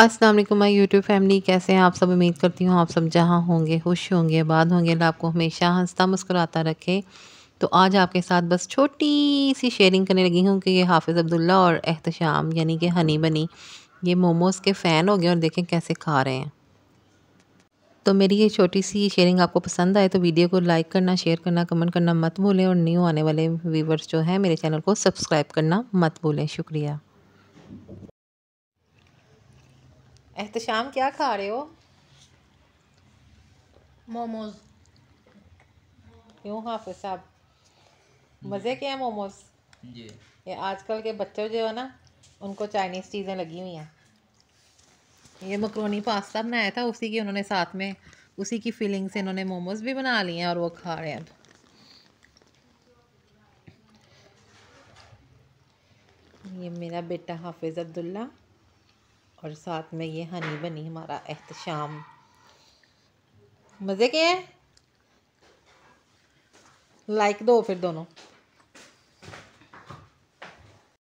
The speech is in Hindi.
अस्सलाम वालेकुम माय यूट्यूब फैमिली कैसे हैं आप सब उम्मीद करती हूँ आप सब जहाँ होंगे खुश होंगे आबाद होंगे अल्लाह आपको हमेशा हंसता मुस्कुराता रखे तो आज आपके साथ बस छोटी सी शेयरिंग करने लगी हूँ कि ये हाफिज़ अब्दुल्ला और एहतशाम यानी कि हनी बनी ये मोमोज़ के फ़ैन हो गए और देखें कैसे खा रहे हैं तो मेरी ये छोटी सी शेयरिंग आपको पसंद आए तो वीडियो को लाइक करना शेयर करना कमेंट करना मत भूलें और न्यू आने वाले व्यूवर्स जो हैं मेरे चैनल को सब्सक्राइब करना मत भूलें शुक्रिया एहतम क्या खा रहे हो मोमोज क्यों हाफिज साहब मज़े के हैं मोमोज ये आजकल के बच्चों जो है ना उनको चाइनीज़ चीज़ें लगी हुई हैं ये मकरोनी पास्ता बनाया था उसी की उन्होंने साथ में उसी की फीलिंग से इन्होंने मोमोज भी बना लिए हैं और वो खा रहे हैं अब ये मेरा बेटा हाफिज़ अब्दुल्ला और साथ में ये हनी बनी हमारा एहतशाम मज़े के हैं लाइक दो फिर दोनों